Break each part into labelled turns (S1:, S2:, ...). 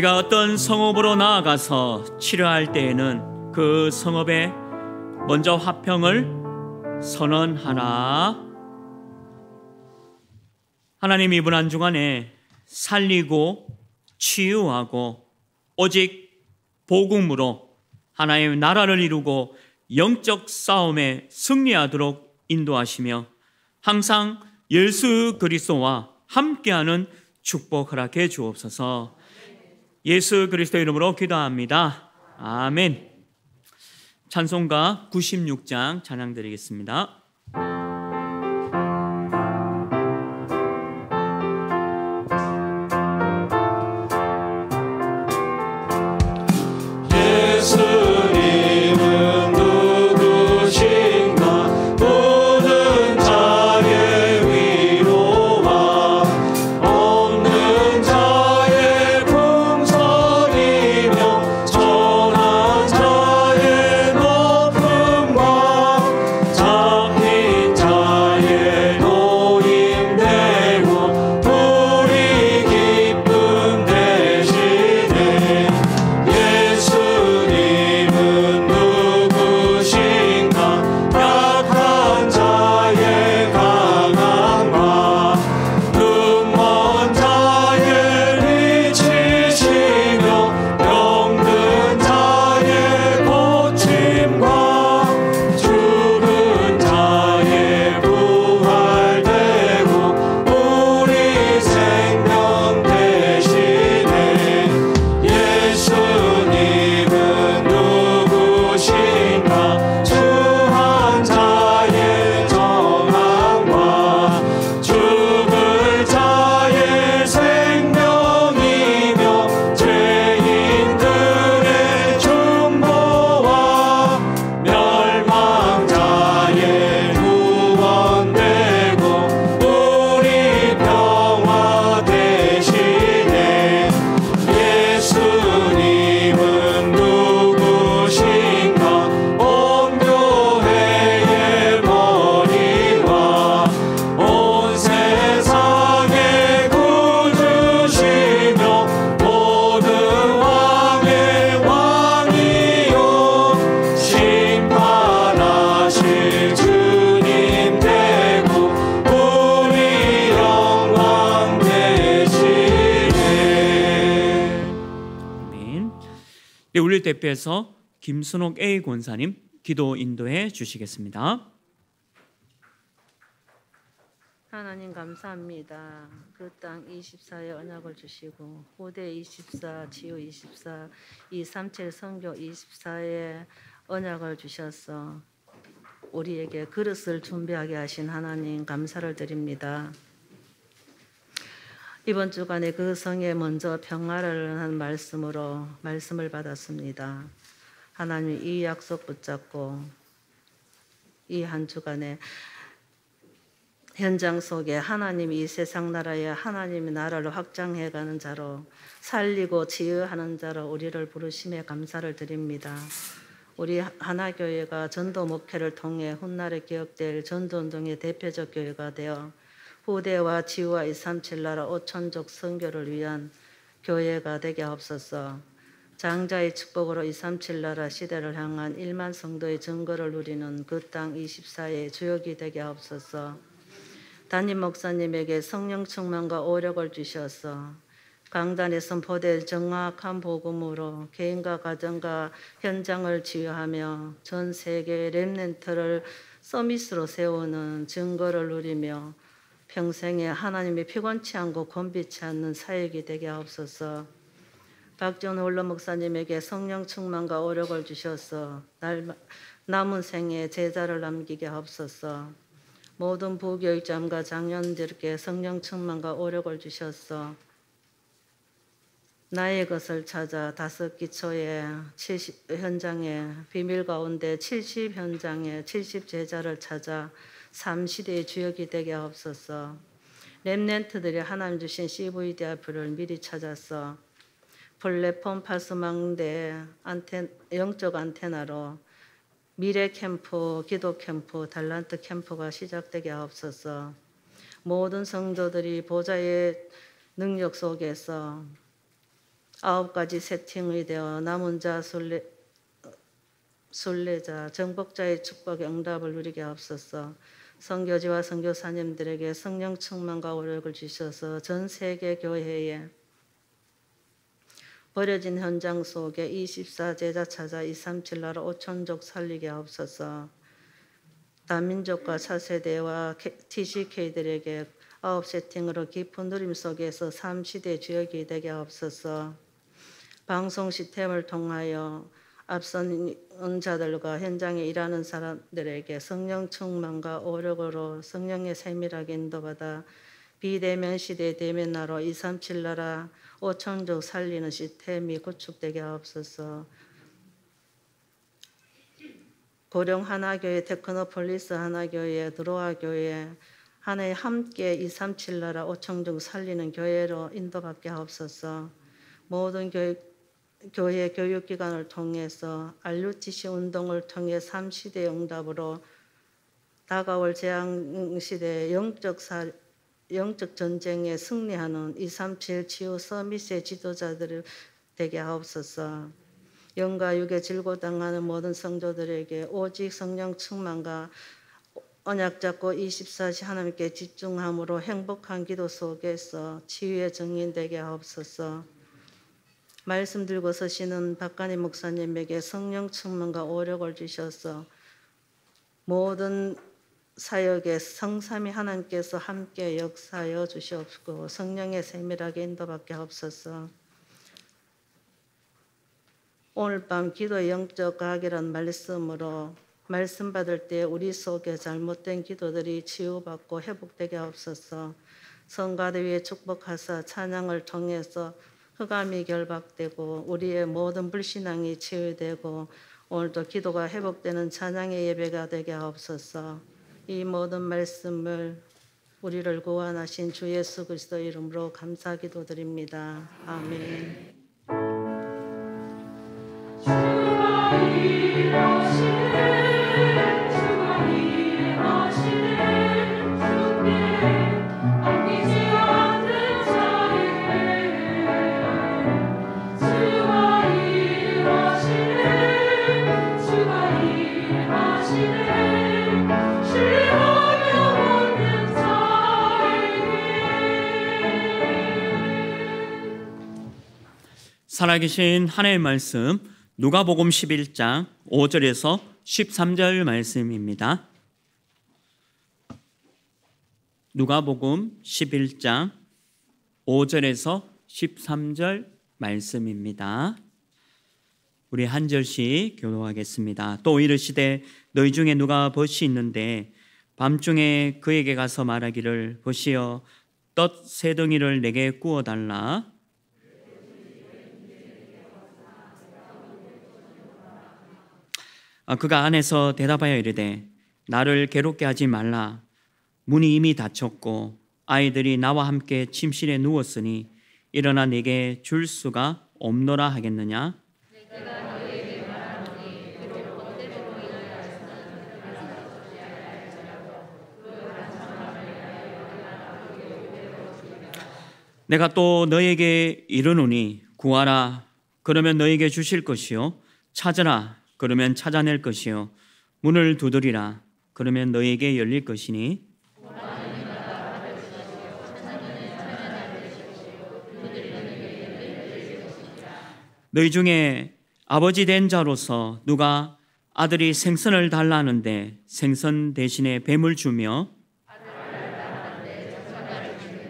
S1: 우리가 어떤 성읍으로 나아가서 치료할 때에는 그 성읍에 먼저 화평을 선언하라. 하나님 이분 한중간에 살리고 치유하고 오직 복음으로 하나의 나라를 이루고 영적 싸움에 승리하도록 인도하시며 항상 예수 그리스도와 함께하는 축복 허락해 주옵소서. 예수 그리스도 이름으로 기도합니다. 아멘. 찬송가 96장 찬양 드리겠습니다. 하나서 김순옥 A 권사님 기도 인도해 주시겠습니다.
S2: 하나님 감사합니다. 그 땅 24에 언약을 주시고 고대 24, 지우 24, 이 삼칠 성교 24에 언약을 주셔서 우리에게 그릇을 준비하게 하신 하나님 감사를 드립니다. 이번 주간에 그 성에 먼저 평화를 한 말씀으로 말씀을 받았습니다. 하나님 이 약속 붙잡고 이 한 주간에 현장 속에 하나님이 세상 나라에 하나님의 나라를 확장해 가는 자로 살리고 치유하는 자로 우리를 부르심에 감사를 드립니다. 우리 하나교회가 전도 목회를 통해 훗날에 기억될 전도운동의 대표적 교회가 되어 후대와 지우와의 삼칠나라 오천족 성교를 위한 교회가 되게 하옵소서. 장자의 축복으로 이 삼칠나라 시대를 향한 일만 성도의 증거를 누리는 그 땅 24의 주역이 되게 하옵소서. 담임 목사님에게 성령 충만과 오력을 주셔서 강단에 선포될 정확한 복음으로 개인과 가정과 현장을 지휘하며전 세계 렘렌트를 서밋으로 세우는 증거를 누리며 평생에 하나님이 피곤치 않고 곤비치 않는 사역이 되게 하옵소서. 박전 홀로 목사님에게 성령 충만과 오력을 주셔서 날, 남은 생에 제자를 남기게 하옵소서. 모든 부교육자과 장년들께 성령 충만과 오력을 주셔서 나의 것을 찾아 다섯 기초에 70 현장에 비밀 가운데 70 현장에 70 제자를 찾아 3시대의 주역이 되게 하옵소서. 렘넨트들이 하나님 주신 c v d 앞을 미리 찾아서 플랫폼 파스망대 안테, 영적 안테나로 미래 캠프, 기도 캠프, 달란트 캠프가 시작되게 하옵소서. 모든 성도들이 보좌의 능력 속에서 아홉 가지 세팅이 되어 남은 자 순례, 순례자 정복자의 축복 응답을 누리게 하옵소서. 성교지와성교사님들에게 성령 충만과 오력을 주셔서 전 세계 교회에 버려진 현장 속에 24제자 찾아 237 나라 5천족 살리게 하옵소서 다민족과 차세대와 TCK들에게 아홉 세팅으로 깊은 누림 속에서 3시대 주역이 되게 하옵소서 방송 시스템을 통하여 앞선 은자들과 현장에 일하는 사람들에게 성령 충만과 오력으로 성령의 세밀하게 인도받아 비대면 시대 대면 나로 237 나라 5천족 살리는 시스템이 구축되게 하옵소서. 고령 하나교회, 테크노폴리스 하나교회, 드로아 교회 하나에 함께 237 나라 5천족 살리는 교회로 인도받게 하옵소서. 모든 교육 교회 교육기관을 통해서 알루치시 운동을 통해 3시대 응답으로 다가올 재앙시대의 영적 영적 전쟁에 승리하는 237 치유 서밋의 지도자들을 되게 하옵소서. 영과 육에 질고당하는 모든 성도들에게 오직 성령 충만과 언약 잡고 24시 하나님께 집중함으로 행복한 기도 속에서 치유의 정인 되게 하옵소서. 말씀 들고 서시는 박가희 목사님에게 성령 충만과 오력을 주셔서 모든 사역에 성삼이 하나님께서 함께 역사하여 주시옵고 성령의 세밀하게 인도밖에 없어서 오늘 밤기도 영적 과학이란 말씀으로 말씀 받을 때 우리 속에 잘못된 기도들이 치유받고 회복되게 하옵소서 성가대 위에 축복하사 찬양을 통해서 흑암이 결박되고 우리의 모든 불신앙이 치유되고 오늘도 기도가 회복되는 찬양의 예배가 되게 하옵소서. 이 모든 말씀을 우리를 구원하신 주 예수 그리스도 이름으로 감사 기도드립니다. 아멘.
S1: 살아계신 하나의 말씀 누가복음 11장 5절에서 13절 말씀입니다. 누가복음 11장 5절에서 13절 말씀입니다. 우리 한 절씩 교도하겠습니다. 또 이르시되 너희 중에 누가 벗이 있는데 밤중에 그에게 가서 말하기를 보시어 떴세 덩이를 내게 구워 달라 아, 그가 안에서 대답하여 이르되 나를 괴롭게 하지 말라 문이 이미 닫혔고 아이들이 나와 함께 침실에 누웠으니 일어나 네게 줄 수가 없노라 하겠느냐 내가 또 너에게 이르노니 구하라 그러면 너에게 주실 것이요 찾으라 그러면 찾아낼 것이요 문을 두드리라 그러면 너에게 열릴 것이니 너희 중에 아버지 된 자로서 누가 아들이 생선을 달라는데 생선 대신에 뱀을 주며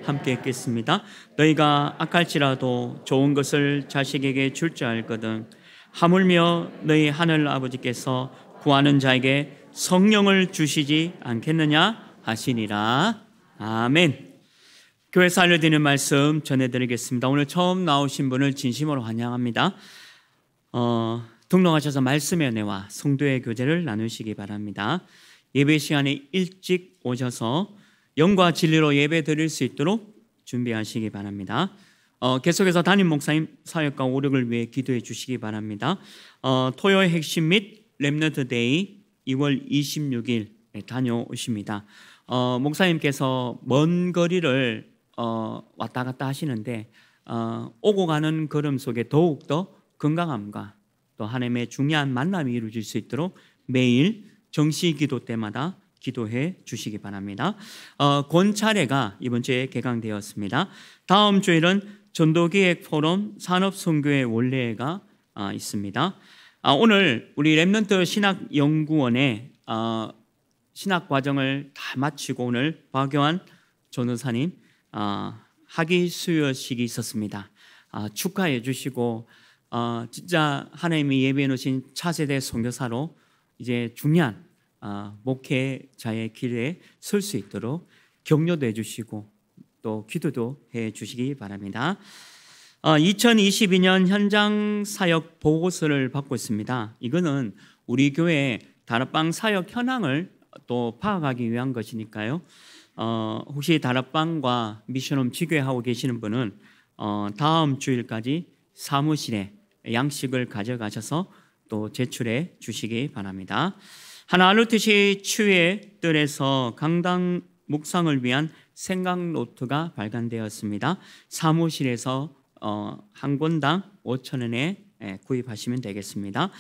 S1: 함께 했겠습니다. 너희가 악할지라도 좋은 것을 자식에게 줄 줄 알거든. 하물며 너희 하늘 아버지께서 구하는 자에게 성령을 주시지 않겠느냐 하시니라. 아멘. 교회에서 알려드리는 말씀 전해드리겠습니다. 오늘 처음 나오신 분을 진심으로 환영합니다. 어, 등록하셔서 말씀의 은혜와 성도의 교제를 나누시기 바랍니다. 예배 시간에 일찍 오셔서 영과 진리로 예배 드릴 수 있도록 준비하시기 바랍니다. 어, 계속해서 담임 목사님 사역과 오력을 위해 기도해 주시기 바랍니다. 어, 토요 핵심 및 랩너트 데이 2월 26일 다녀오십니다. 어, 목사님께서 먼 거리를 어, 왔다 갔다 하시는데 어, 오고 가는 걸음 속에 더욱더 건강함과 또 하나님의 중요한 만남이 이루어질 수 있도록 매일 정시 기도 때마다 기도해 주시기 바랍니다. 어, 권차례가 이번 주에 개강되었습니다. 다음 주일은 전도기획 포럼 산업 선교의 원래가 아, 있습니다. 아, 오늘 우리 랩런트 신학 연구원의 아, 신학 과정을 다 마치고 오늘 박교환 전도사님 학위 수여식이 있었습니다. 축하해 주시고 진짜 하나님이 예배해 놓으신 차세대 선교사로 이제 중요한 목회자의 길에 설 수 있도록 격려도 해주시고 또 기도도 해 주시기 바랍니다. 2022년 어, 현장 사역 보고서를 받고 있습니다. 이거는 우리 교회 다락방 사역 현황을 또 파악하기 위한 것이니까요. 어, 혹시 다락방과 미션홈 지교하고 계시는 분은 어, 다음 주일까지 사무실에 양식을 가져가셔서 또 제출해 주시기 바랍니다. 하나알루트시 추의 뜰에서 강당 묵상을 위한 생각 노트가 발간되었습니다. 사무실에서 어, 한 권당 5천 원에 예, 구입하시면 되겠습니다.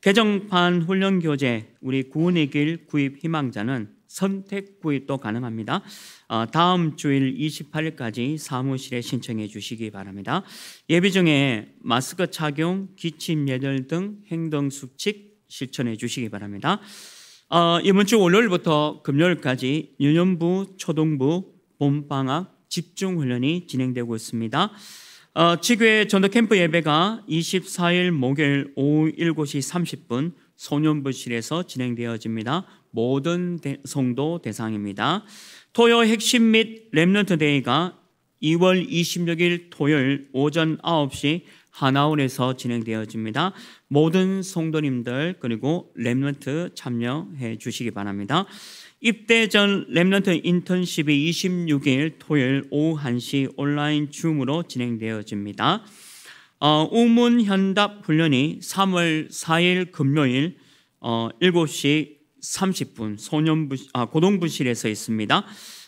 S1: 개정판 훈련 교재 우리 구원의 길 구입 희망자는 선택 구입도 가능합니다. 어, 다음 주일 28일까지 사무실에 신청해 주시기 바랍니다. 예비 중에 마스크 착용, 기침 예절 등 행동 수칙 실천해 주시기 바랍니다. 어, 이번 주 월요일부터 금요일까지 유년부, 초등부, 봄방학 집중훈련이 진행되고 있습니다. 어, 지교회 전도캠프 예배가 24일 목요일 오후 7시 30분 소년부실에서 진행되어집니다. 모든 대, 성도 대상입니다. 토요 핵심 및 랩런트 데이가 2월 26일 토요일 오전 9시 하나원에서 진행되어집니다. 모든 성도님들 그리고 랩런트 참여해 주시기 바랍니다. 입대 전 랩런트 인턴십이 26일 토요일 오후 1시 온라인 줌으로 진행되어집니다. 어, 우문 현답 훈련이 3월 4일 금요일 어, 7시 30분 소년부 아, 고등부실에서 있습니다.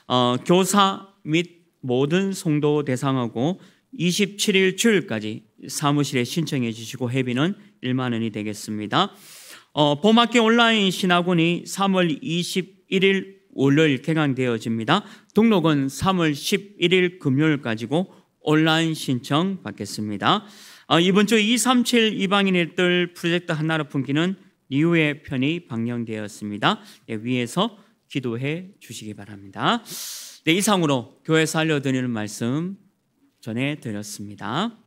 S1: 어, 교사 및 모든 송도 대상하고 27일 주일까지 사무실에 신청해 주시고 회비는 1만 원이 되겠습니다. 어, 봄학기 온라인 신학원이 3월 20 1일 월요일 개강되어집니다. 등록은 3월 11일 금요일까지고 온라인 신청 받겠습니다. 어, 이번 주 237 이방인의 뜰 프로젝트 하나로 품기는 리우의 편이 방영되었습니다. 네, 위에서 기도해 주시기 바랍니다. 네, 이상으로 교회에서 알려드리는 말씀 전해드렸습니다.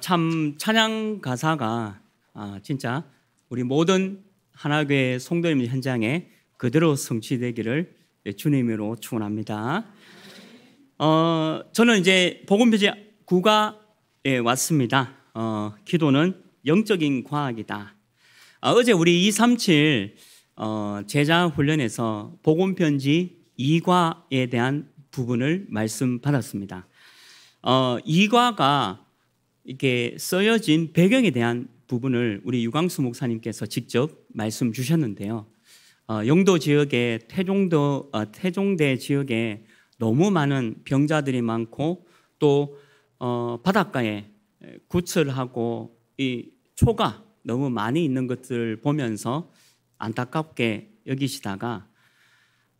S1: 참 찬양 가사가 아, 진짜 우리 모든 하나교회 성도님 현장에 그대로 성취되기를 주님으로 축원합니다. 어, 저는 이제 복음표지 9가에 예, 왔습니다. 어, 기도는 영적인 과학이다. 아, 어, 제 우리 237 어, 제자 훈련에서 복음편지 2과에 대한 부분을 말씀 받았습니다. 어, 2과가 이렇게 쓰여진 배경에 대한 부분을 우리 유광수 목사님께서 직접 말씀 주셨는데요. 어, 영도 지역에 태종도 어, 태종대 지역에 너무 많은 병자들이 많고 또 어, 바닷가에 구출하고 이 초가 너무 많이 있는 것들 보면서 안타깝게 여기시다가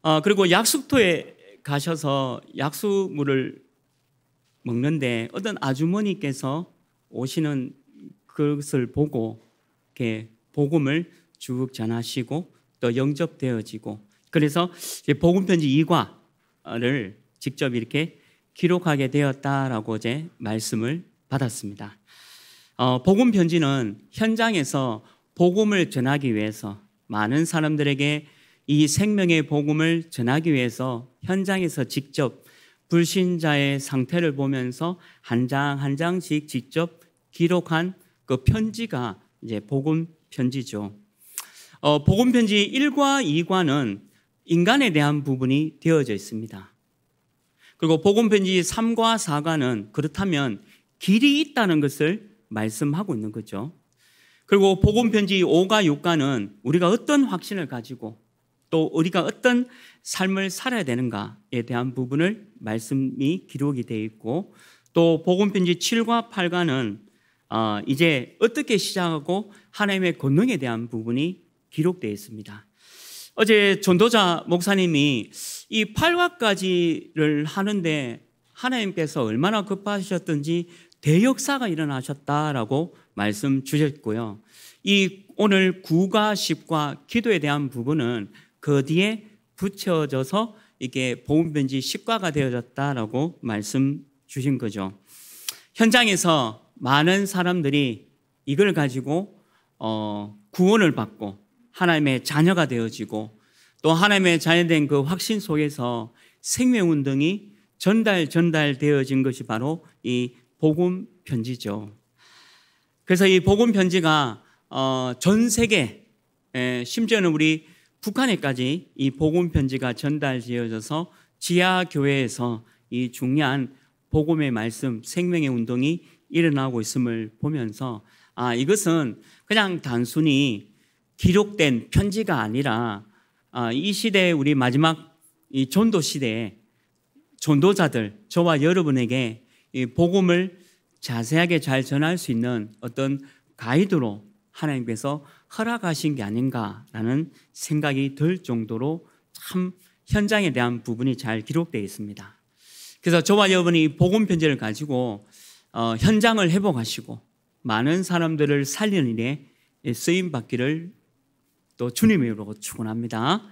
S1: 어, 그리고 약수터에 가셔서 약수물을 먹는데 어떤 아주머니께서 오시는 것을 보고 이렇게 복음을 쭉 전하시고 또 영접되어지고 그래서 복음 편지 2과를 직접 이렇게 기록하게 되었다라고 제 말씀을 받았습니다. 어, 복음 편지는 현장에서 복음을 전하기 위해서 많은 사람들에게 이 생명의 복음을 전하기 위해서 현장에서 직접 불신자의 상태를 보면서 한 장 한 장씩 직접 기록한 그 편지가 이제 복음 편지죠. 어, 복음 편지 1과 2과는 인간에 대한 부분이 되어져 있습니다. 그리고 복음 편지 3과 4과는 그렇다면 길이 있다는 것을 말씀하고 있는 거죠. 그리고 복음 편지 5과 6과는 우리가 어떤 확신을 가지고 또 우리가 어떤 삶을 살아야 되는가에 대한 부분을 말씀이 기록이 되어 있고 또 복음편지 7과 8과는 어, 이제 어떻게 시작하고 하나님의 권능에 대한 부분이 기록되어 있습니다. 어제 전도자 목사님이 이 8과까지를 하는데 하나님께서 얼마나 급하셨던지 대역사가 일어나셨다라고 말씀 주셨고요. 이 오늘 9과 10과 기도에 대한 부분은 그 뒤에 붙여져서 이게 보훈변지 식과가 되어졌다라고 말씀 주신 거죠. 현장에서 많은 사람들이 이걸 가지고 어, 구원을 받고 하나님의 자녀가 되어지고 또 하나님의 자녀된 그 확신 속에서 생명 운동이 전달 전달되어진 것이 바로 이 복음 편지죠. 그래서 이 복음 편지가 어, 전 세계 에, 심지어는 우리 북한에까지 이 복음 편지가 전달되어져서 지하 교회에서 이 중요한 복음의 말씀, 생명의 운동이 일어나고 있음을 보면서 아 이것은 그냥 단순히 기록된 편지가 아니라 아, 이 시대에 우리 마지막 이 전도 시대에 전도자들 저와 여러분에게 이 복음을 자세하게 잘 전할 수 있는 어떤 가이드로 하나님께서 허락하신 게 아닌가라는 생각이 들 정도로 참 현장에 대한 부분이 잘 기록되어 있습니다. 그래서 저와 여러분이 복음 편지를 가지고 어, 현장을 회복하시고 많은 사람들을 살리는 일에 쓰임 받기를 또주님으로 축원합니다.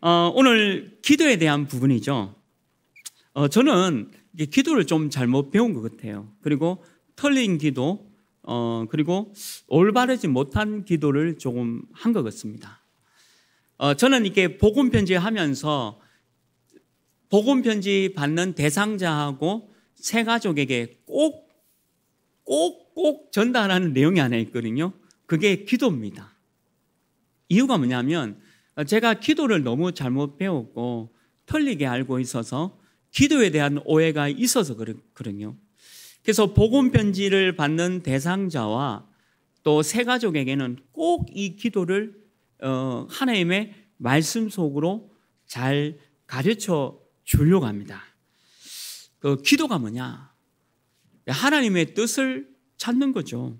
S1: 어, 오늘 기도에 대한 부분이죠. 어, 저는 기도를 좀 잘못 배운 것 같아요. 그리고 털린 기도, 어, 그리고 올바르지 못한 기도를 조금 한 것 같습니다. 어, 저는 이렇게 복음 편지 하면서 복음 편지 받는 대상자하고 새 가족에게 꼭, 꼭, 꼭 전달하는 내용이 하나 있거든요. 그게 기도입니다. 이유가 뭐냐면 제가 기도를 너무 잘못 배웠고 틀리게 알고 있어서 기도에 대한 오해가 있어서 그렇거든요. 그래서 복음 편지를 받는 대상자와 또 세 가족에게는 꼭 이 기도를 어, 하나님의 말씀 속으로 잘 가르쳐 주려고 합니다. 그 기도가 뭐냐? 하나님의 뜻을 찾는 거죠.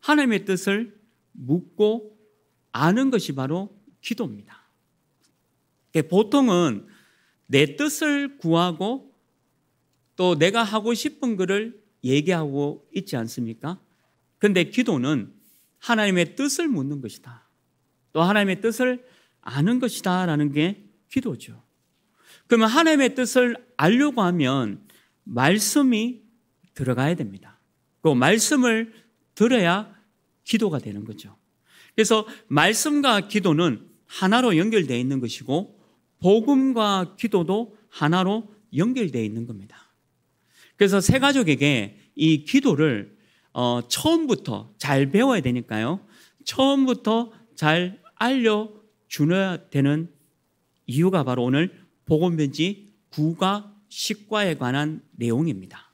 S1: 하나님의 뜻을 묻고 아는 것이 바로 기도입니다. 보통은 내 뜻을 구하고 또 내가 하고 싶은 것을 얘기하고 있지 않습니까? 근데 기도는 하나님의 뜻을 묻는 것이다. 또 하나님의 뜻을 아는 것이다. 라는 게 기도죠. 그러면 하나님의 뜻을 알려고 하면 말씀이 들어가야 됩니다. 그 말씀을 들어야 기도가 되는 거죠. 그래서 말씀과 기도는 하나로 연결되어 있는 것이고 복음과 기도도 하나로 연결되어 있는 겁니다. 그래서 새 가족에게 이 기도를 어, 처음부터 잘 배워야 되니까요. 처음부터 잘 알려주어야 되는 이유가 바로 오늘 보건변지 9과 10과에 관한 내용입니다.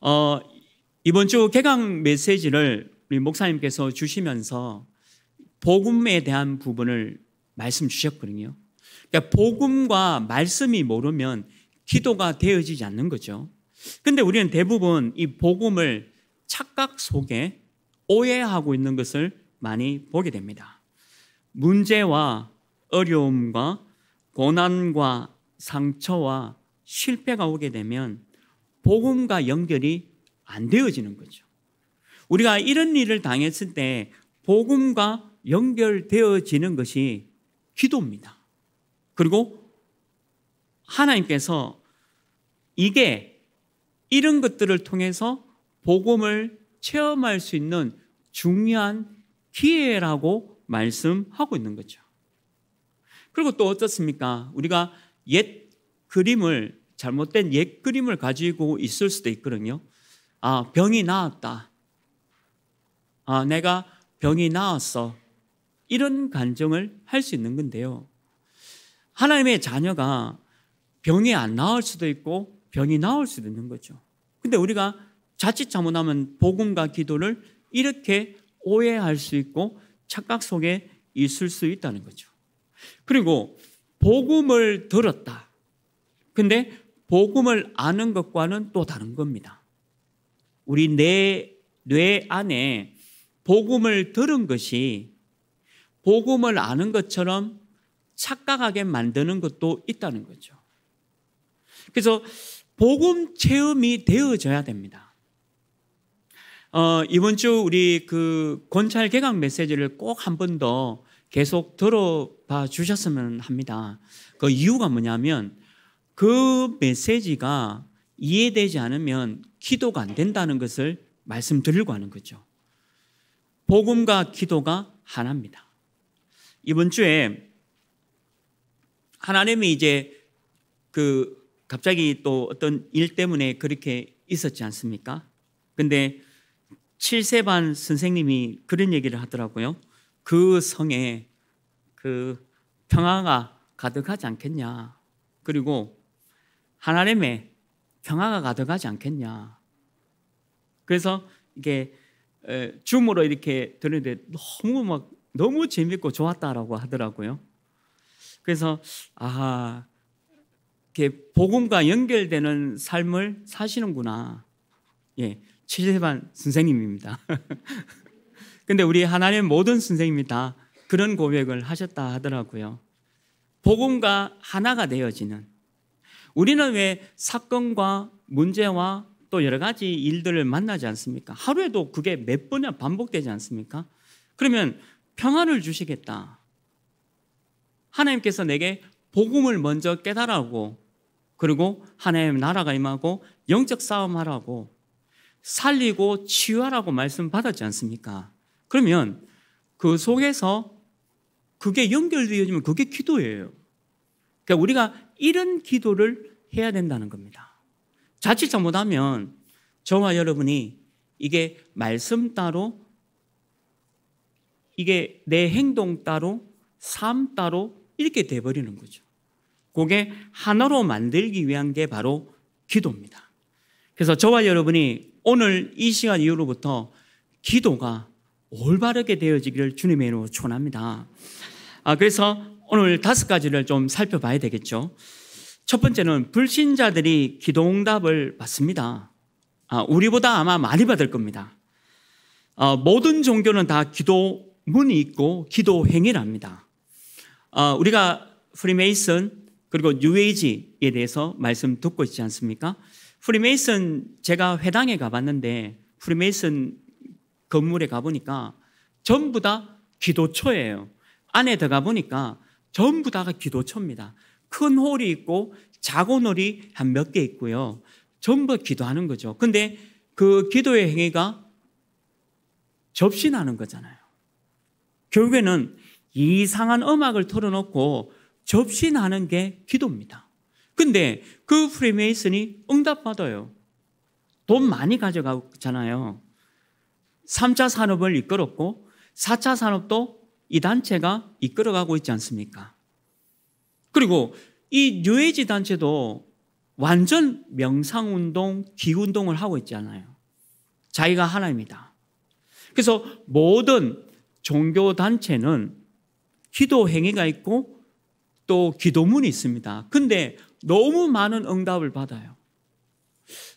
S1: 어, 이번 주 개강 메시지를 우리 목사님께서 주시면서 복음에 대한 부분을 말씀 주셨거든요. 그러니까 복음과 말씀이 모르면 기도가 되어지지 않는 거죠. 근데 우리는 대부분 이 복음을 착각 속에 오해하고 있는 것을 많이 보게 됩니다. 문제와 어려움과 고난과 상처와 실패가 오게 되면 복음과 연결이 안 되어지는 거죠. 우리가 이런 일을 당했을 때 복음과 연결되어지는 것이 기도입니다. 그리고 하나님께서 이게 이런 것들을 통해서 복음을 체험할 수 있는 중요한 기회라고 말씀하고 있는 거죠. 그리고 또 어떻습니까? 우리가 옛 그림을 잘못된 옛 그림을 가지고 있을 수도 있거든요. 아, 병이 나았다. 아, 내가 병이 나았어. 이런 간정을 할 수 있는 건데요. 하나님의 자녀가 병이 안 나을 수도 있고 병이 나을 수도 있는 거죠. 근데 우리가 자칫 잘못하면 복음과 기도를 이렇게 오해할 수 있고 착각 속에 있을 수 있다는 거죠. 그리고 복음을 들었다. 근데 복음을 아는 것과는 또 다른 겁니다. 우리 내 뇌 안에 복음을 들은 것이 복음을 아는 것처럼 착각하게 만드는 것도 있다는 거죠. 그래서 복음 체험이 되어져야 됩니다. 어, 이번 주 우리 그 권찰 개강 메시지를 꼭 한 번 더 계속 들어봐 주셨으면 합니다. 그 이유가 뭐냐면 그 메시지가 이해되지 않으면 기도가 안 된다는 것을 말씀드리려고 하는 거죠. 복음과 기도가 하나입니다. 이번 주에 하나님이 이제 그 갑자기 또 어떤 일 때문에 그렇게 있었지 않습니까? 근데 칠세반 선생님이 그런 얘기를 하더라고요. 그 성에 그 평화가 가득하지 않겠냐. 그리고 하나님의 평화가 가득하지 않겠냐. 그래서 이게 줌으로 이렇게 들는데 너무 막 너무 재밌고 좋았다라고 하더라고요. 그래서 아 이렇게 복음과 연결되는 삶을 사시는구나. 예, 최재반 선생님입니다. 근데 우리 하나님의 모든 선생님이 다 그런 고백을 하셨다 하더라고요. 복음과 하나가 되어지는. 우리는 왜 사건과 문제와 또 여러 가지 일들을 만나지 않습니까? 하루에도 그게 몇 번이나 반복되지 않습니까? 그러면 평안을 주시겠다. 하나님께서 내게 복음을 먼저 깨달아고 오 그리고 하나님의 나라가 임하고 영적 싸움하라고 살리고 치유하라고 말씀 받았지 않습니까? 그러면 그 속에서 그게 연결되어지면 그게 기도예요. 그러니까 우리가 이런 기도를 해야 된다는 겁니다. 자칫 잘못하면 저와 여러분이 이게 말씀 따로 이게 내 행동 따로 삶 따로 이렇게 돼버리는 거죠. 그게 하나로 만들기 위한 게 바로 기도입니다. 그래서 저와 여러분이 오늘 이 시간 이후로부터 기도가 올바르게 되어지기를 주님의 이름으로 축원합니다. 아 그래서 오늘 다섯 가지를 좀 살펴봐야 되겠죠. 첫 번째는 불신자들이 기도 응답을 받습니다. 아, 우리보다 아마 많이 받을 겁니다. 아, 모든 종교는 다 기도문이 있고 기도 행위랍니다. 아, 우리가 프리메이슨 그리고 뉴에이지에 대해서 말씀 듣고 있지 않습니까? 프리메이슨 제가 회당에 가봤는데 프리메이슨 건물에 가보니까 전부 다 기도처예요. 안에 들어가 보니까 전부 다가 기도처입니다. 큰 홀이 있고 작은 홀이 한 몇 개 있고요. 전부 기도하는 거죠. 근데 그 기도의 행위가 접신하는 거잖아요. 결국에는 이상한 음악을 틀어놓고 접신하는 게 기도입니다. 근데 그 프리메이슨이 응답받아요. 돈 많이 가져가잖아요. 3차 산업을 이끌었고 4차 산업도 이 단체가 이끌어가고 있지 않습니까? 그리고 이 뉴에이지 단체도 완전 명상운동, 기운동을 하고 있잖아요. 자기가 하나입니다. 그래서 모든 종교단체는 기도 행위가 있고 또 기도문이 있습니다. 근데 너무 많은 응답을 받아요.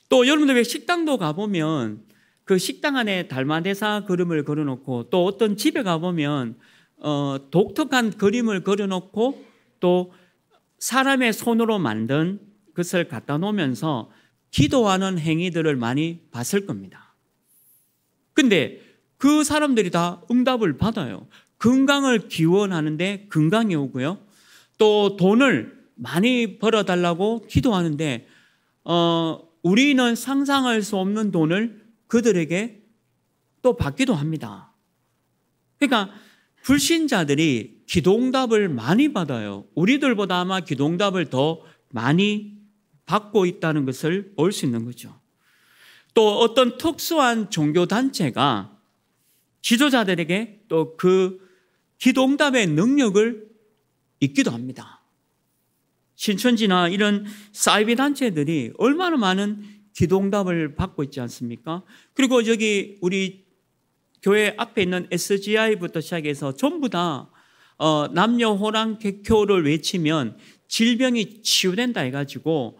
S1: 또 여러분들 왜 식당도 가보면 그 식당 안에 달마대사 그림을 그려놓고 또 어떤 집에 가보면 어, 독특한 그림을 그려놓고 또 사람의 손으로 만든 것을 갖다 놓으면서 기도하는 행위들을 많이 봤을 겁니다. 근데 그 사람들이 다 응답을 받아요. 건강을 기원하는데 건강이 오고요. 또 돈을 많이 벌어달라고 기도하는데 어, 우리는 상상할 수 없는 돈을 그들에게 또 받기도 합니다. 그러니까 불신자들이 기동답을 많이 받아요. 우리들보다 아마 기동답을 더 많이 받고 있다는 것을 볼 수 있는 거죠. 또 어떤 특수한 종교단체가 지도자들에게 또 그 기동답의 능력을 있기도 합니다. 신천지나 이런 사이비 단체들이 얼마나 많은 기동답을 받고 있지 않습니까? 그리고 여기 우리 교회 앞에 있는 SGI부터 시작해서 전부 다 어, 남녀 호랑 개교를 외치면 질병이 치유된다 해가지고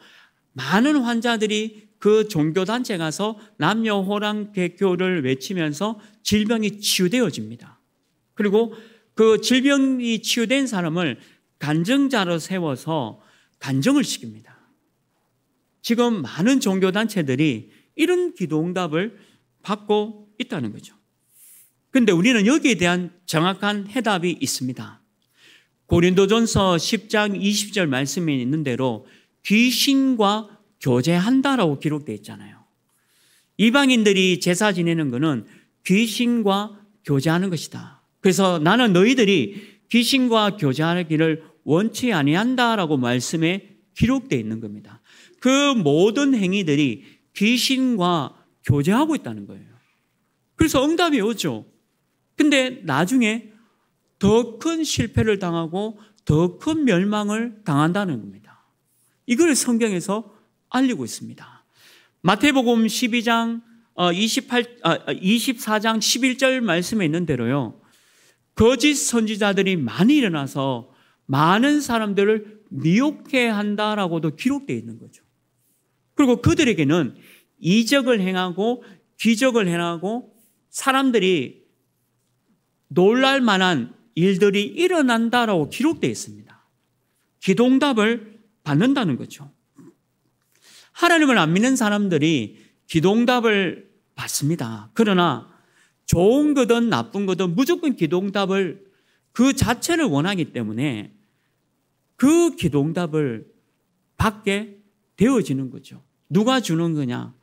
S1: 많은 환자들이 그 종교 단체 가서 남녀 호랑 개교를 외치면서 질병이 치유되어집니다. 그리고 그 질병이 치유된 사람을 간증자로 세워서 간증을 시킵니다. 지금 많은 종교단체들이 이런 기도응답을 받고 있다는 거죠. 근데 우리는 여기에 대한 정확한 해답이 있습니다. 고린도전서 10장 20절 말씀에 있는 대로 귀신과 교제한다라고 기록되어 있잖아요. 이방인들이 제사 지내는 것은 귀신과 교제하는 것이다. 그래서 나는 너희들이 귀신과 교제하기를 원치 아니한다라고 말씀에 기록되어 있는 겁니다. 그 모든 행위들이 귀신과 교제하고 있다는 거예요. 그래서 응답이 오죠. 근데 나중에 더 큰 실패를 당하고 더 큰 멸망을 당한다는 겁니다. 이걸 성경에서 알리고 있습니다. 마태복음 12장 28, 24장 11절 말씀에 있는 대로요. 거짓 선지자들이 많이 일어나서 많은 사람들을 미혹해 한다라고도 기록되어 있는 거죠. 그리고 그들에게는 이적을 행하고 기적을 행하고 사람들이 놀랄 만한 일들이 일어난다라고 기록되어 있습니다. 기동답을 받는다는 거죠. 하나님을 안 믿는 사람들이 기동답을 받습니다. 그러나 좋은 거든 나쁜 거든 무조건 기동답을그 자체를 원하기 때문에 그기동답을 받게 되어지는 거죠. 누가 주는 거냐?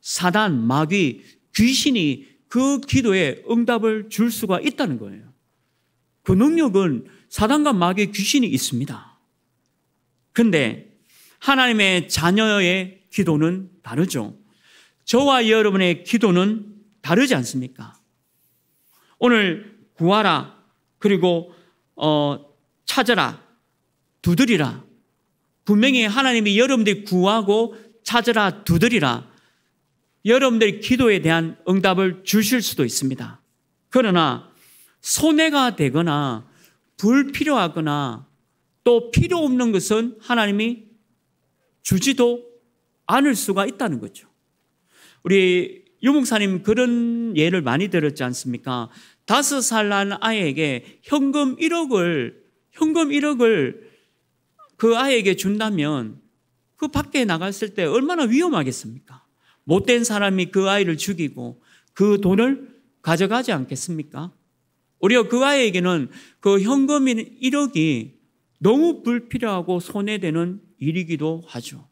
S1: 사단, 마귀, 귀신이 그 기도에 응답을 줄 수가 있다는 거예요. 그 능력은 사단과 마귀 귀신이 있습니다. 근데 하나님의 자녀의 기도는 다르죠. 저와 여러분의 기도는 다르지 않습니까? 오늘 구하라. 그리고 어, 찾아라 두드리라. 분명히 하나님이 여러분들이 구하고 찾아라 두드리라. 여러분들 기도에 대한 응답을 주실 수도 있습니다. 그러나 손해가 되거나 불필요하거나 또 필요 없는 것은 하나님이 주지도 않을 수가 있다는 거죠. 우리 유목사님 그런 예를 많이 들었지 않습니까? 다섯 살 난 아이에게 현금 1억을, 현금 1억을 그 아이에게 준다면 그 밖에 나갔을 때 얼마나 위험하겠습니까? 못된 사람이 그 아이를 죽이고 그 돈을 가져가지 않겠습니까? 오히려 그 아이에게는 그현금 1억이 너무 불필요하고 손해되는 일이기도 하죠.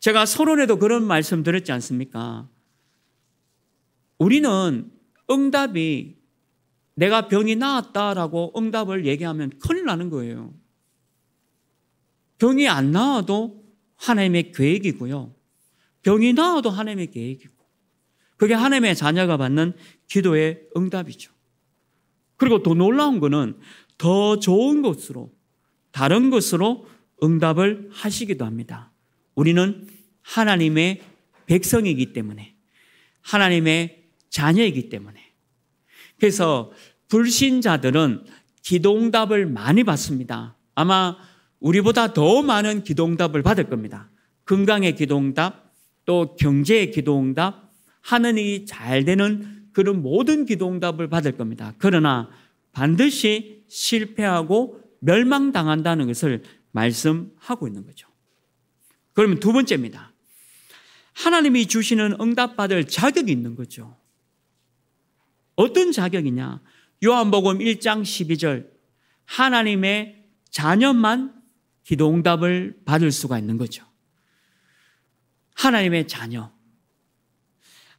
S1: 제가 서론에도 그런 말씀 드렸지 않습니까? 우리는 응답이 내가 병이 나았다라고 응답을 얘기하면 큰일 나는 거예요. 병이 안 나와도 하나님의 계획이고요. 병이 나와도 하나님의 계획이고. 그게 하나님의 자녀가 받는 기도의 응답이죠. 그리고 더 놀라운 거는 더 좋은 것으로, 다른 것으로 응답을 하시기도 합니다. 우리는 하나님의 백성이기 때문에 하나님의 자녀이기 때문에. 그래서 불신자들은 기동답을 많이 받습니다. 아마 우리보다 더 많은 기동답을 받을 겁니다. 건강의 기동답, 또 경제의 기동답, 하늘이 잘 되는 그런 모든 기동답을 받을 겁니다. 그러나 반드시 실패하고 멸망당한다는 것을 말씀하고 있는 거죠. 그러면 두 번째입니다. 하나님이 주시는 응답받을 자격이 있는 거죠. 어떤 자격이냐? 요한복음 1장 12절 하나님의 자녀만 기도 응답을 받을 수가 있는 거죠. 하나님의 자녀.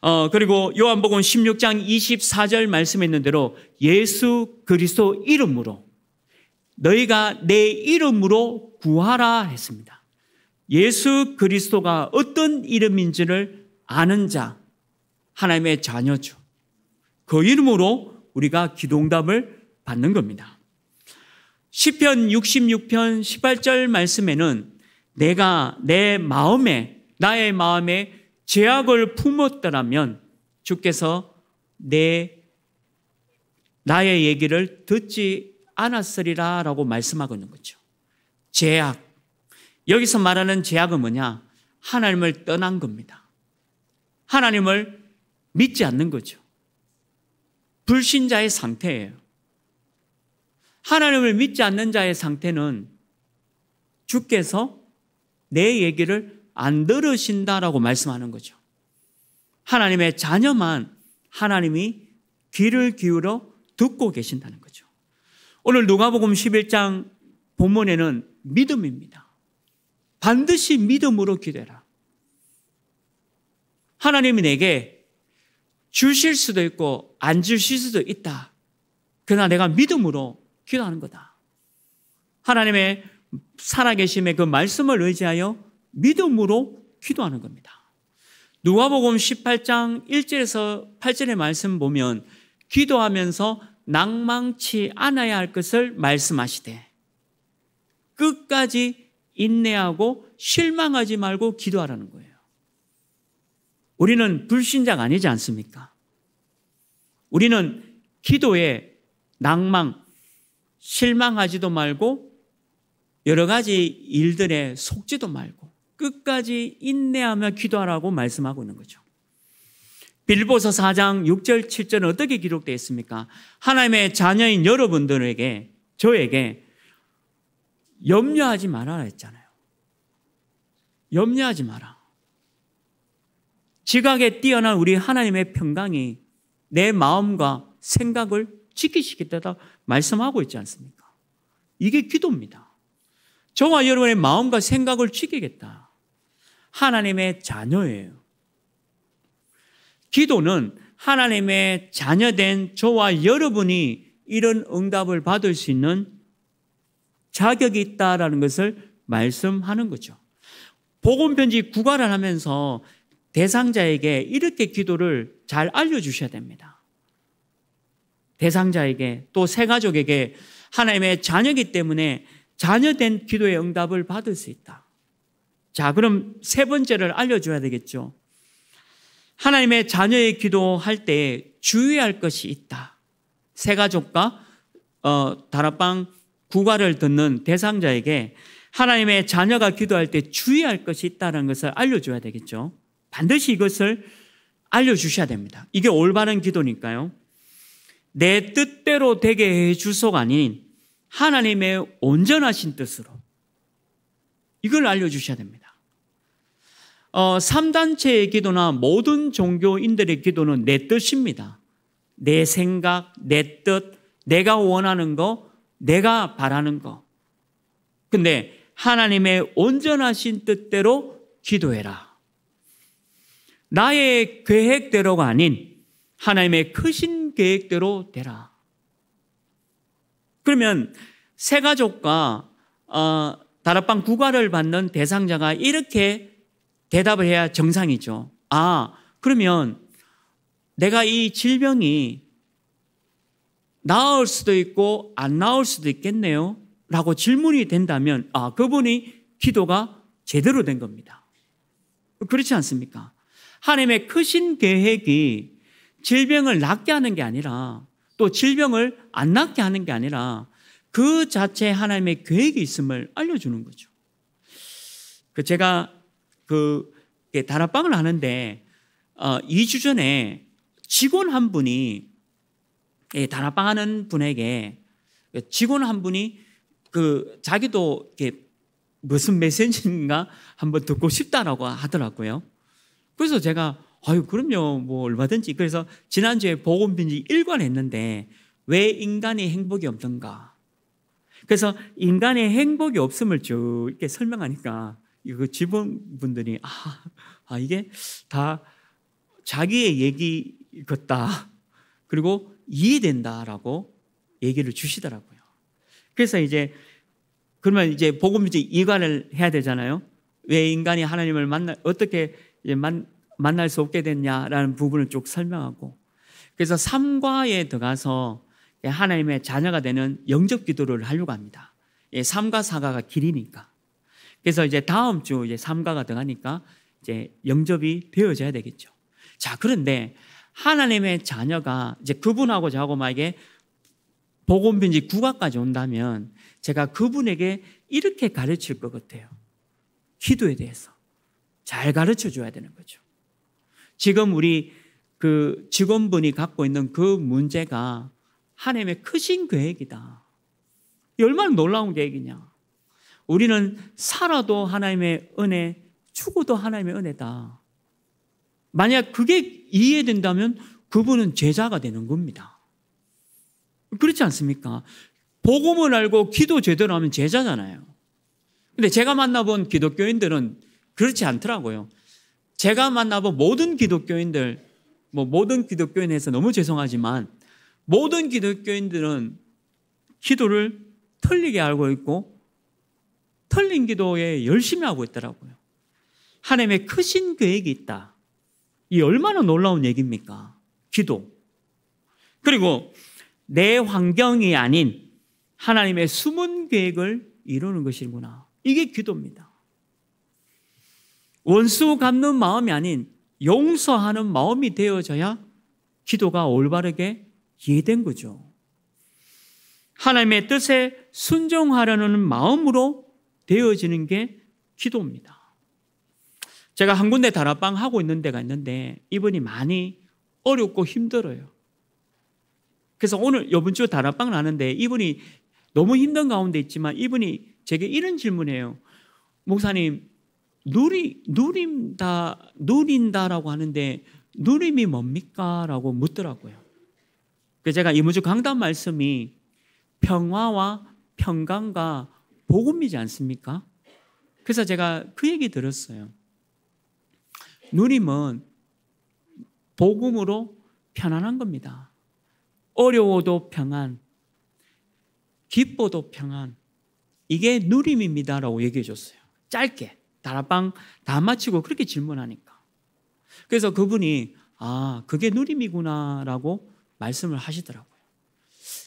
S1: 어, 그리고 요한복음 16장 24절 말씀했는 대로 예수 그리스도 이름으로 너희가 내 이름으로 구하라 했습니다. 예수 그리스도가 어떤 이름인지를 아는 자, 하나님의 자녀죠. 그 이름으로 우리가 기동답을 받는 겁니다. 시편 66편 18절 말씀에는 내가 내 마음에 나의 마음에 죄악을 품었더라면 주께서 내 나의 얘기를 듣지 않았으리라라고 말씀하고 있는 거죠. 죄악 여기서 말하는 죄악은 뭐냐? 하나님을 떠난 겁니다. 하나님을 믿지 않는 거죠. 불신자의 상태예요. 하나님을 믿지 않는 자의 상태는 주께서 내 얘기를 안 들으신다라고 말씀하는 거죠. 하나님의 자녀만 하나님이 귀를 기울여 듣고 계신다는 거죠. 오늘 누가복음 11장 본문에는 믿음입니다. 반드시 믿음으로 기대라. 하나님이 내게 주실 수도 있고 안 주실 수도 있다. 그러나 내가 믿음으로 기도하는 거다. 하나님의 살아계심의 그 말씀을 의지하여 믿음으로 기도하는 겁니다. 누가복음 18장 1절에서 8절의 말씀 보면 기도하면서 낭망치 않아야 할 것을 말씀하시되 끝까지 인내하고 실망하지 말고 기도하라는 거예요. 우리는 불신자가 아니지 않습니까? 우리는 기도에 낭망, 실망하지도 말고 여러 가지 일들에 속지도 말고 끝까지 인내하며 기도하라고 말씀하고 있는 거죠. 빌보서 4장 6절 7절은 어떻게 기록되어 있습니까? 하나님의 자녀인 여러분들에게 저에게 염려하지 말아라 했잖아요. 염려하지 마라. 지각에 뛰어난 우리 하나님의 평강이 내 마음과 생각을 지키시겠다 말씀하고 있지 않습니까? 이게 기도입니다. 저와 여러분의 마음과 생각을 지키겠다. 하나님의 자녀예요. 기도는 하나님의 자녀된 저와 여러분이 이런 응답을 받을 수 있는 자격이 있다라는 것을 말씀하는 거죠. 복음편지 구가를 하면서 대상자에게 이렇게 기도를 잘 알려주셔야 됩니다. 대상자에게 또 새가족에게 하나님의 자녀기 때문에 자녀된 기도의 응답을 받을 수 있다. 자, 그럼 세 번째를 알려줘야 되겠죠. 하나님의 자녀의 기도할 때 주의할 것이 있다. 새가족과 어, 다락방 구가를 듣는 대상자에게 하나님의 자녀가 기도할 때 주의할 것이 있다는 것을 알려줘야 되겠죠. 반드시 이것을 알려주셔야 됩니다. 이게 올바른 기도니까요. 내 뜻대로 되게 해 주소가 아닌 하나님의 온전하신 뜻으로 이걸 알려주셔야 됩니다. 어, 3단체의 기도나 모든 종교인들의 기도는 내 뜻입니다. 내 생각, 내 뜻, 내가 원하는 거, 내가 바라는 거. 근데 하나님의 온전하신 뜻대로 기도해라. 나의 계획대로가 아닌 하나님의 크신 계획대로 되라. 그러면 세 가족과 어, 다락방 구가를 받는 대상자가 이렇게 대답을 해야 정상이죠. 아, 그러면 내가 이 질병이 나을 수도 있고 안 나을 수도 있겠네요. 라고 질문이 된다면, 아, 그분이 기도가 제대로 된 겁니다. 그렇지 않습니까? 하나님의 크신 계획이 질병을 낫게 하는 게 아니라 또 질병을 안 낫게 하는 게 아니라 그 자체에 하나님의 계획이 있음을 알려주는 거죠. 그 제가 그 다락방을 하는데 어, 2주 전에 직원 한 분이 예, 다락방 하는 분에게 직원 한 분이 그 자기도 무슨 메시지인가 한번 듣고 싶다라고 하더라고요. 그래서 제가 아유 그럼요 뭐 얼마든지 그래서 지난주에 보음편지 일관했는데 왜 인간의 행복이 없던가 그래서 인간의 행복이 없음을 쭉 이렇게 설명하니까 이거 직원분들이 아, 아 이게 다 자기의 얘기 같다 그리고 이해된다라고 얘기를 주시더라고요. 그래서 이제 그러면 이제 보음 이제 이관을 해야 되잖아요. 왜 인간이 하나님을 만나 어떻게 예, 만, 만날 수 없게 됐냐라는 부분을 쭉 설명하고 그래서 삼과에 들어가서 하나님의 자녀가 되는 영접 기도를 하려고 합니다. 예, 3과 사과가 길이니까. 그래서 이제 다음 주 이제 3과가 들어가니까 이제 영접이 되어져야 되겠죠. 자, 그런데 하나님의 자녀가 이제 그분하고 저하고 만약에 복음편지 구가까지 온다면 제가 그분에게 이렇게 가르칠 것 같아요. 기도에 대해서. 잘 가르쳐 줘야 되는 거죠. 지금 우리 그 직원분이 갖고 있는 그 문제가 하나님의 크신 계획이다. 얼마나 놀라운 계획이냐. 우리는 살아도 하나님의 은혜, 죽어도 하나님의 은혜다. 만약 그게 이해된다면 그분은 제자가 되는 겁니다. 그렇지 않습니까? 복음을 알고 기도 제대로 하면 제자잖아요. 근데 제가 만나본 기독교인들은 그렇지 않더라고요. 제가 만나본 모든 기독교인들, 뭐 모든 기독교인에서 너무 죄송하지만 모든 기독교인들은 기도를 틀리게 알고 있고 틀린 기도에 열심히 하고 있더라고요. 하나님의 크신 계획이 있다. 이 얼마나 놀라운 얘기입니까? 기도. 그리고 내 환경이 아닌 하나님의 숨은 계획을 이루는 것이구나. 이게 기도입니다. 원수 갚는 마음이 아닌 용서하는 마음이 되어져야 기도가 올바르게 이해된 거죠. 하나님의 뜻에 순종하려는 마음으로 되어지는 게 기도입니다. 제가 한 군데 다락방 하고 있는 데가 있는데 이분이 많이 어렵고 힘들어요. 그래서 오늘 이번 주다락방나는데 이분이 너무 힘든 가운데 있지만 이분이 제게 이런 질문해요. 목사님, 누리 누린다 누린다라고 하는데 누림이 뭡니까라고 묻더라고요. 그 제가 이무주 강단 말씀이 평화와 평강과 복음이지 않습니까? 그래서 제가 그 얘기 들었어요. 누림은 복음으로 편안한 겁니다. 어려워도 평안, 기뻐도 평안. 이게 누림입니다라고 얘기해 줬어요. 짧게. 다락방 다 마치고 그렇게 질문하니까. 그래서 그분이 아, 그게 누림이구나라고 말씀을 하시더라고요.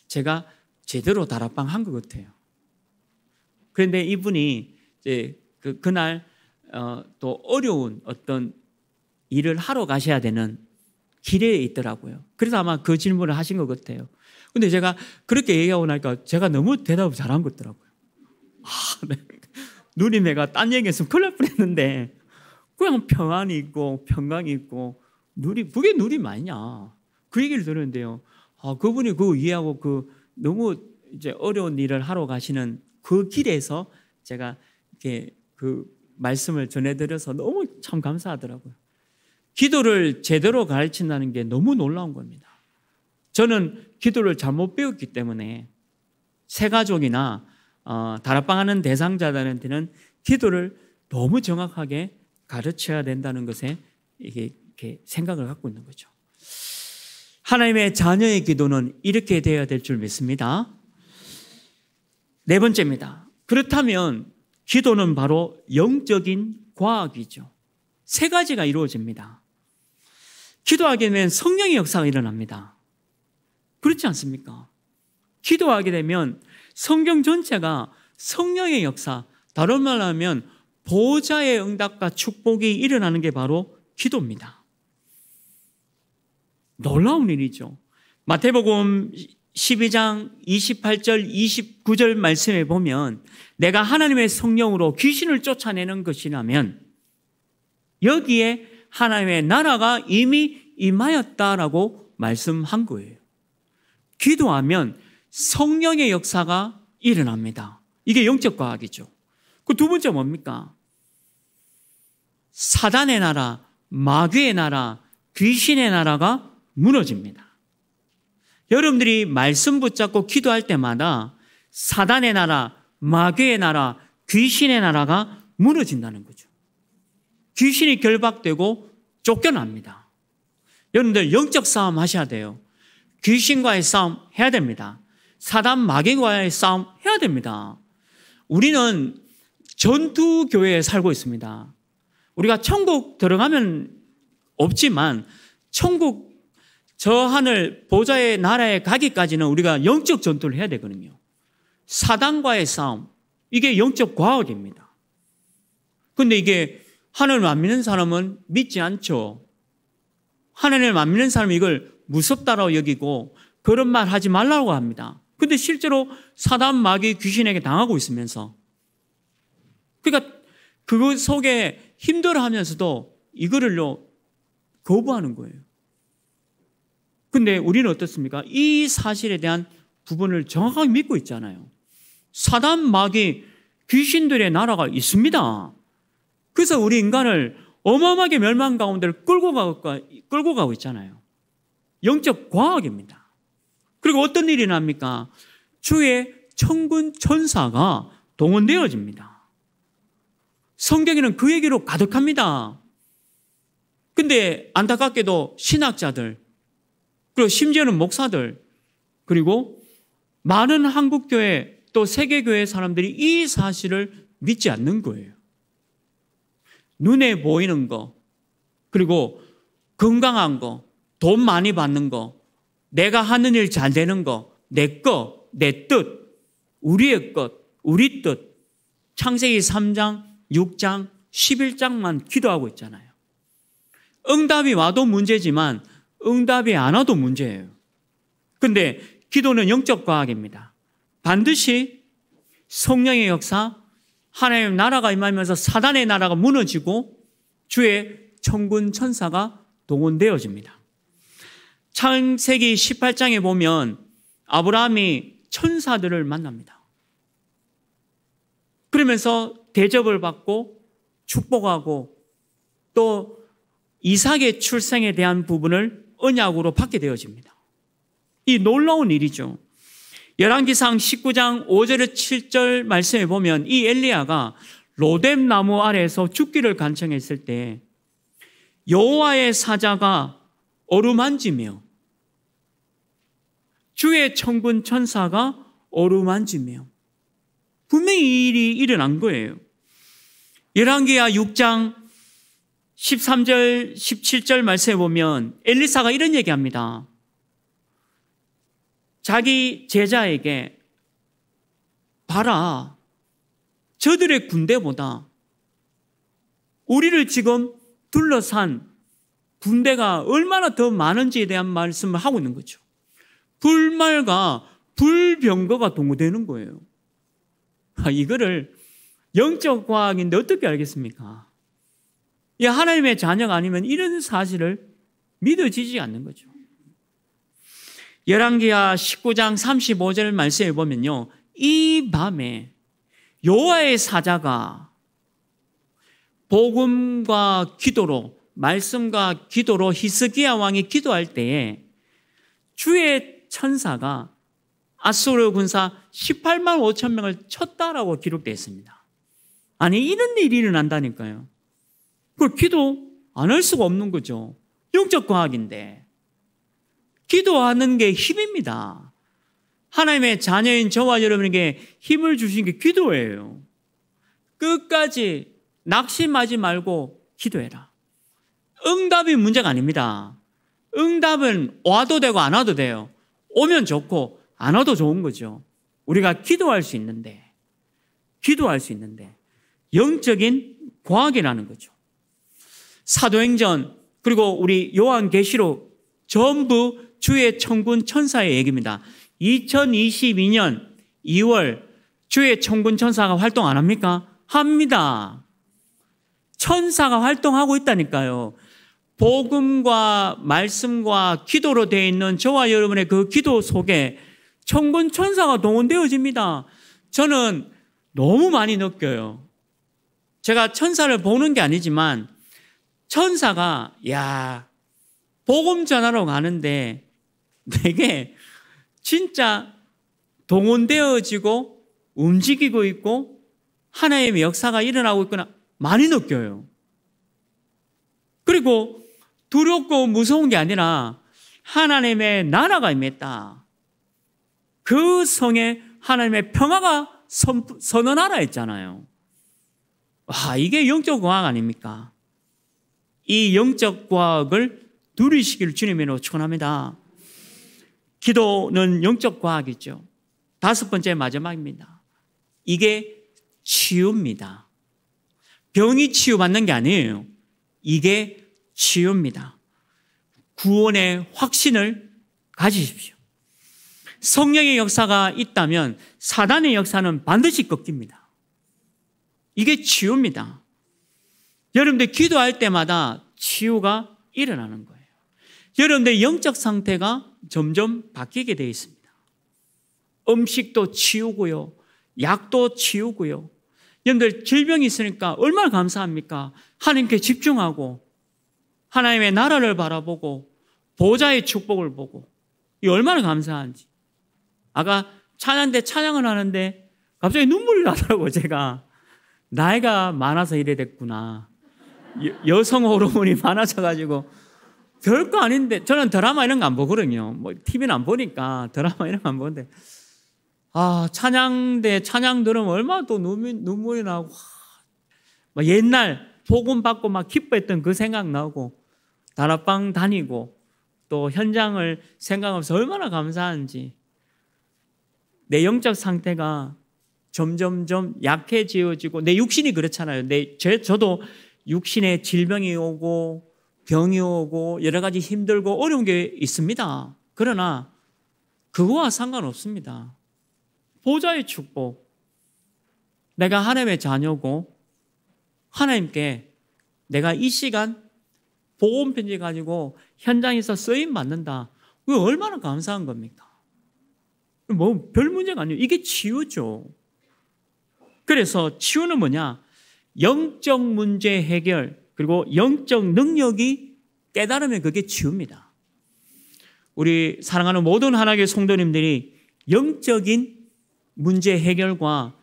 S1: 제가 제대로 다락방 한 것 같아요. 그런데 이분이 이제 그, 그날 어, 또 어려운 어떤 일을 하러 가셔야 되는 길에 있더라고요. 그래서 아마 그 질문을 하신 것 같아요. 근데 제가 그렇게 얘기하고 나니까 제가 너무 대답을 잘한 것 같더라고요. 아, 네. 누림매가 딴 얘기했으면 큰일 날 뻔했는데 그냥 평안이 있고 평강이 있고 누리 그게 누리 아니냐 그 얘기를 들었는데요. 아, 그분이 그 이해하고 그 너무 이제 어려운 일을 하러 가시는 그 길에서 제가 이렇게 그 말씀을 전해드려서 너무 참 감사하더라고요. 기도를 제대로 가르친다는 게 너무 놀라운 겁니다. 저는 기도를 잘못 배웠기 때문에 새 가족이나 어, 다락방 하는 대상자들한테는 기도를 너무 정확하게 가르쳐야 된다는 것에 이게 이렇게 생각을 갖고 있는 거죠. 하나님의 자녀의 기도는 이렇게 되어야 될 줄 믿습니다. 네 번째입니다. 그렇다면 기도는 바로 영적인 과학이죠. 세 가지가 이루어집니다. 기도하게 되면 성령의 역사가 일어납니다. 그렇지 않습니까? 기도하게 되면 성경 전체가 성령의 역사, 다른 말로 하면 보좌의 응답과 축복이 일어나는 게 바로 기도입니다. 놀라운 일이죠. 마태복음 12장 28절 29절 말씀에 보면 내가 하나님의 성령으로 귀신을 쫓아내는 것이라면 여기에 하나님의 나라가 이미 임하였다라고 말씀한 거예요. 기도하면 성령의 역사가 일어납니다. 이게 영적 과학이죠. 그 두 번째 뭡니까? 사단의 나라, 마귀의 나라, 귀신의 나라가 무너집니다. 여러분들이 말씀 붙잡고 기도할 때마다 사단의 나라, 마귀의 나라, 귀신의 나라가 무너진다는 거죠. 귀신이 결박되고 쫓겨납니다. 여러분들 영적 싸움 하셔야 돼요. 귀신과의 싸움 해야 됩니다. 사단 마귀와의 싸움 해야 됩니다. 우리는 전투 교회에 살고 있습니다. 우리가 천국 들어가면 없지만 천국 저 하늘 보좌의 나라에 가기까지는 우리가 영적 전투를 해야 되거든요. 사단과의 싸움 이게 영적 과학입니다. 근데 이게 하늘안 믿는 사람은 믿지 않죠. 하늘을 안 믿는 사람은 이걸 무섭다라고 여기고 그런 말 하지 말라고 합니다. 근데 실제로 사단 마귀 귀신에게 당하고 있으면서 그러니까 그 속에 힘들어하면서도 이거를요 거부하는 거예요. 근데 우리는 어떻습니까? 이 사실에 대한 부분을 정확하게 믿고 있잖아요. 사단 마귀 귀신들의 나라가 있습니다. 그래서 우리 인간을 어마어마하게 멸망 가운데를 끌고 가고, 끌고 가고 있잖아요. 영적 과학입니다. 그리고 어떤 일이 납니까? 주의 천군 천사가 동원되어집니다. 성경에는 그 얘기로 가득합니다. 근데 안타깝게도 신학자들, 그리고 심지어는 목사들, 그리고 많은 한국교회 또 세계교회 사람들이 이 사실을 믿지 않는 거예요. 눈에 보이는 거, 그리고 건강한 거, 돈 많이 받는 거, 내가 하는 일 잘 되는 거, 내 거, 내 뜻, 우리의 것, 우리 뜻. 창세기 3장, 6장, 11장만 기도하고 있잖아요. 응답이 와도 문제지만 응답이 안 와도 문제예요. 근데 기도는 영적 과학입니다. 반드시 성령의 역사, 하나님 나라가 임하면서 사단의 나라가 무너지고 주의 천군 천사가 동원되어집니다. 창세기 18장에 보면 아브라함이 천사들을 만납니다. 그러면서 대접을 받고 축복하고 또 이삭의 출생에 대한 부분을 언약으로 받게 되어집니다. 이 놀라운 일이죠. 열왕기상 19장 5절 7절 말씀에 보면 이 엘리야가 로뎀 나무 아래에서 죽기를 간청했을 때 여호와의 사자가 어루만지며 주의 천군 천사가 어루만지며 분명히 이 일이 일어난 거예요. 열왕기야 6장 13절 17절 말씀해 보면 엘리사가 이런 얘기합니다. 자기 제자에게 봐라. 저들의 군대보다 우리를 지금 둘러싼 군대가 얼마나 더 많은지에 대한 말씀을 하고 있는 거죠. 불말과 불병거가 동거되는 거예요. 아, 이거를 영적 과학인데 어떻게 알겠습니까? 이 하나님의 자녀가 아니면 이런 사실을 믿어지지 않는 거죠. 열왕기하 19장 35절 말씀해 보면요. 이 밤에 여호와의 사자가 복음과 기도로 말씀과 기도로 히스기야 왕이 기도할 때에 주의 천사가 아수르 군사 18만 5천 명을 쳤다라고 기록되어 있습니다. 아니 이런 일이 일어난다니까요. 그걸 기도 안 할 수가 없는 거죠. 영적 과학인데 기도하는 게 힘입니다. 하나님의 자녀인 저와 여러분에게 힘을 주신 게 기도예요. 끝까지 낙심하지 말고 기도해라. 응답이 문제가 아닙니다. 응답은 와도 되고 안 와도 돼요. 오면 좋고 안 와도 좋은 거죠. 우리가 기도할 수 있는데, 기도할 수 있는데, 영적인 과학이라는 거죠. 사도행전, 그리고 우리 요한계시록 전부 주의 천군 천사의 얘기입니다. 2022년 2월 주의 천군 천사가 활동 안 합니까? 합니다. 천사가 활동하고 있다니까요. 복음과 말씀과 기도로 되어 있는 저와 여러분의 그 기도 속에 천군 천사가 동원되어집니다. 저는 너무 많이 느껴요. 제가 천사를 보는 게 아니지만 천사가 야 복음 전하러 가는데 내게 진짜 동원되어지고 움직이고 있고 하나님의 역사가 일어나고 있구나 많이 느껴요. 그리고 두렵고 무서운 게 아니라 하나님의 나라가 임했다. 그 성에 하나님의 평화가 선, 선언하라 했잖아요. 와, 이게 영적 과학 아닙니까? 이 영적 과학을 누리시길 주님으로 축원합니다. 기도는 영적 과학이죠. 다섯 번째 마지막입니다. 이게 치유입니다. 병이 치유받는 게 아니에요. 이게 치유입니다. 구원의 확신을 가지십시오. 성령의 역사가 있다면 사단의 역사는 반드시 꺾입니다. 이게 치유입니다. 여러분들 기도할 때마다 치유가 일어나는 거예요. 여러분들 영적 상태가 점점 바뀌게 되어 있습니다. 음식도 치우고요. 약도 치우고요. 여러분들 질병이 있으니까 얼마나 감사합니까? 하나님께 집중하고 하나님의 나라를 바라보고 보좌의 축복을 보고 이 얼마나 감사한지. 아까 찬양대 찬양을 하는데 갑자기 눈물이 나더라고 제가 나이가 많아서 이래 됐구나. 여, 성 호르몬이 많아져가지고 별거 아닌데 저는 드라마 이런 거 안 보거든요. 뭐 TV는 안 보니까 드라마 이런 거 안 보는데 아 찬양대 찬양 들으면 얼마나 또 눈물, 눈물이 나고 와, 막 옛날 복음 받고 막 기뻐했던 그 생각 나고 다락방 다니고 또 현장을 생각하면서 얼마나 감사한지 내 영적 상태가 점점점 약해지어지고 내 육신이 그렇잖아요. 내 제, 저도 육신에 질병이 오고 병이 오고 여러 가지 힘들고 어려운 게 있습니다. 그러나 그거와 상관없습니다. 보좌의 축복. 내가 하나님의 자녀고 하나님께 내가 이 시간 보험 편지가 지고 현장에서 쓰임 받는다. 그 얼마나 감사한 겁니까? 뭐 별 문제가 아니에요. 이게 치유죠. 그래서 치유는 뭐냐? 영적 문제 해결 그리고 영적 능력이 깨달으면 그게 치유입니다. 우리 사랑하는 모든 하나님의 성도님들이 영적인 문제 해결과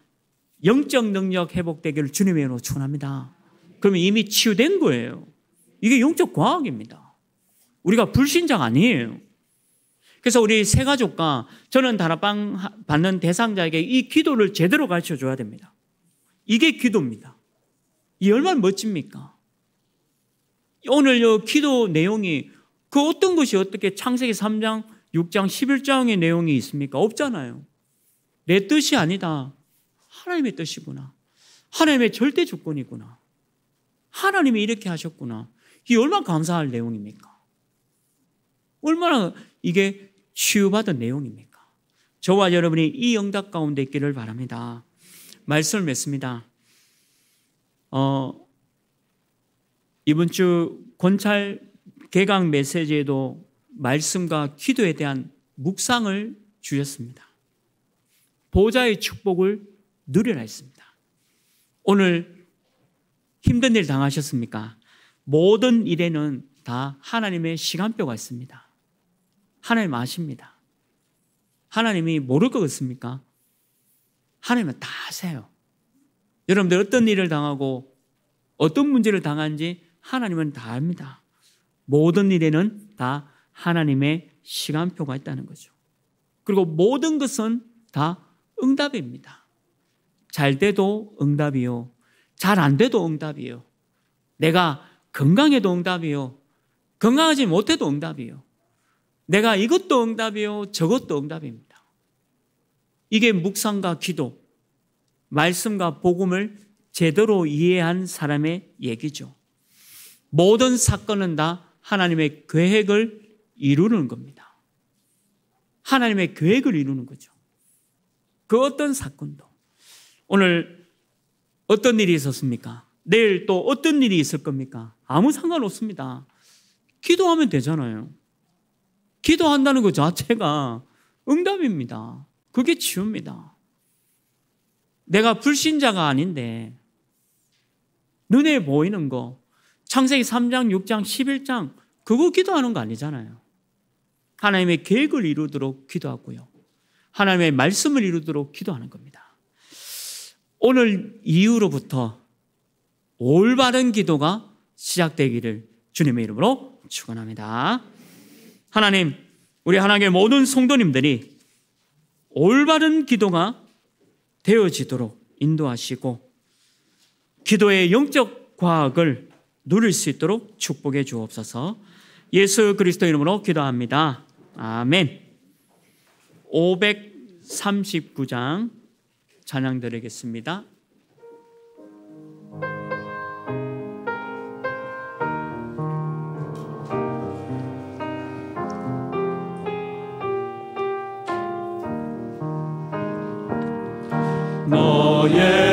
S1: 영적 능력 회복되기를 주님의 이름으로 축원합니다. 그러면 이미 치유된 거예요. 이게 영적 과학입니다. 우리가 불신자가 아니에요. 그래서 우리 세 가족과 저는 다락방 받는 대상자에게 이 기도를 제대로 가르쳐 줘야 됩니다. 이게 기도입니다. 이 얼마나 멋집니까? 오늘 요 기도 내용이 그 어떤 것이 어떻게 창세기 3장, 6장, 11장의 내용이 있습니까? 없잖아요. 내 뜻이 아니다. 하나님의 뜻이구나. 하나님의 절대 조건이구나. 하나님이 이렇게 하셨구나. 이게 얼마나 감사할 내용입니까? 얼마나 이게 치유받은 내용입니까? 저와 여러분이 이 응답 가운데 있기를 바랍니다. 말씀을 맺습니다. 어, 이번 주 권찰 개강 메시지에도 말씀과 기도에 대한 묵상을 주셨습니다. 보좌의 축복을 누리라 했습니다. 오늘 힘든 일 당하셨습니까? 모든 일에는 다 하나님의 시간표가 있습니다. 하나님 아십니다. 하나님이 모를 것 같습니까? 하나님은 다 아세요. 여러분들 어떤 일을 당하고 어떤 문제를 당한지 하나님은 다 압니다. 모든 일에는 다 하나님의 시간표가 있다는 거죠. 그리고 모든 것은 다 응답입니다. 잘 돼도 응답이요. 잘 안 돼도 응답이요. 내가 건강에도 응답이요. 건강하지 못해도 응답이요. 내가 이것도 응답이요. 저것도 응답입니다. 이게 묵상과 기도, 말씀과 복음을 제대로 이해한 사람의 얘기죠. 모든 사건은 다 하나님의 계획을 이루는 겁니다. 하나님의 계획을 이루는 거죠. 그 어떤 사건도. 오늘 어떤 일이 있었습니까? 내일 또 어떤 일이 있을 겁니까? 아무 상관없습니다. 기도하면 되잖아요. 기도한다는 것 자체가 응답입니다. 그게 치유입니다. 내가 불신자가 아닌데 눈에 보이는 거 창세기 3장, 6장, 11장 그거 기도하는 거 아니잖아요. 하나님의 계획을 이루도록 기도하고요. 하나님의 말씀을 이루도록 기도하는 겁니다. 오늘 이후로부터 올바른 기도가 시작되기를 주님의 이름으로 축원합니다. 하나님, 우리 하나님의 모든 성도님들이 올바른 기도가 되어지도록 인도하시고 기도의 영적 과학을 누릴 수 있도록 축복해 주옵소서. 예수 그리스도 이름으로 기도합니다. 아멘. 539장 찬양 드리겠습니다.
S3: 너의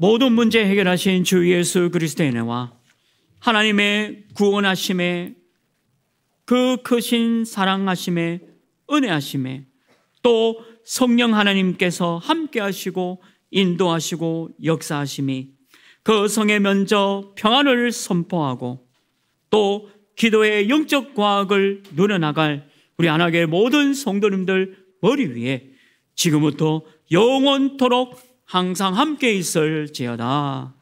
S1: 모든 문제 해결하신 주 예수 그리스도의 은혜와 하나님의 구원하심에 그 크신 사랑하심에 은혜하심에 또 성령 하나님께서 함께하시고 인도하시고 역사하심이 그 성에 면저 평안을 선포하고 또 기도의 영적 과학을 누려나갈 우리 안학의 모든 성도님들 머리 위에 지금부터 영원토록 항상 함께 있을지어다.